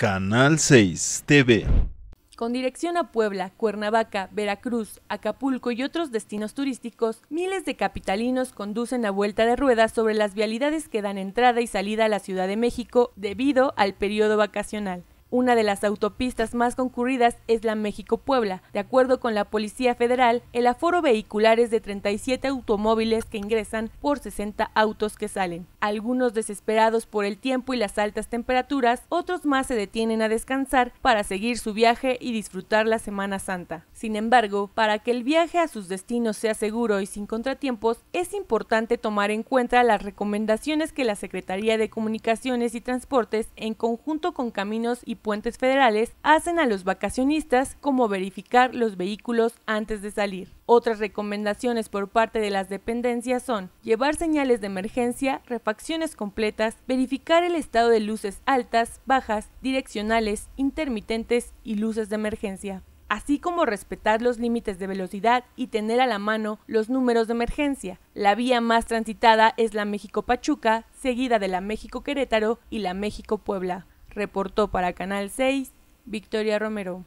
Canal 6 TV. Con dirección a Puebla, Cuernavaca, Veracruz, Acapulco y otros destinos turísticos, miles de capitalinos conducen a vuelta de ruedas sobre las vialidades que dan entrada y salida a la Ciudad de México debido al periodo vacacional. Una de las autopistas más concurridas es la México-Puebla. De acuerdo con la Policía Federal, el aforo vehicular es de 37 automóviles que ingresan por 60 autos que salen algunos desesperados por el tiempo y las altas temperaturas, otros más se detienen a descansar para seguir su viaje y disfrutar la Semana Santa. Sin embargo, para que el viaje a sus destinos sea seguro y sin contratiempos, es importante tomar en cuenta las recomendaciones que la Secretaría de Comunicaciones y Transportes, en conjunto con Caminos y Puentes Federales, hacen a los vacacionistas como verificar los vehículos antes de salir. Otras recomendaciones por parte de las dependencias son llevar señales de emergencia, acciones completas, verificar el estado de luces altas, bajas, direccionales, intermitentes y luces de emergencia así como respetar los límites de velocidad y tener a la mano los números de emergencia. La vía más transitada es la México-Pachuca, seguida de la México-Querétaro y la México-Puebla. Reportó para Canal 6 Victoria Romero.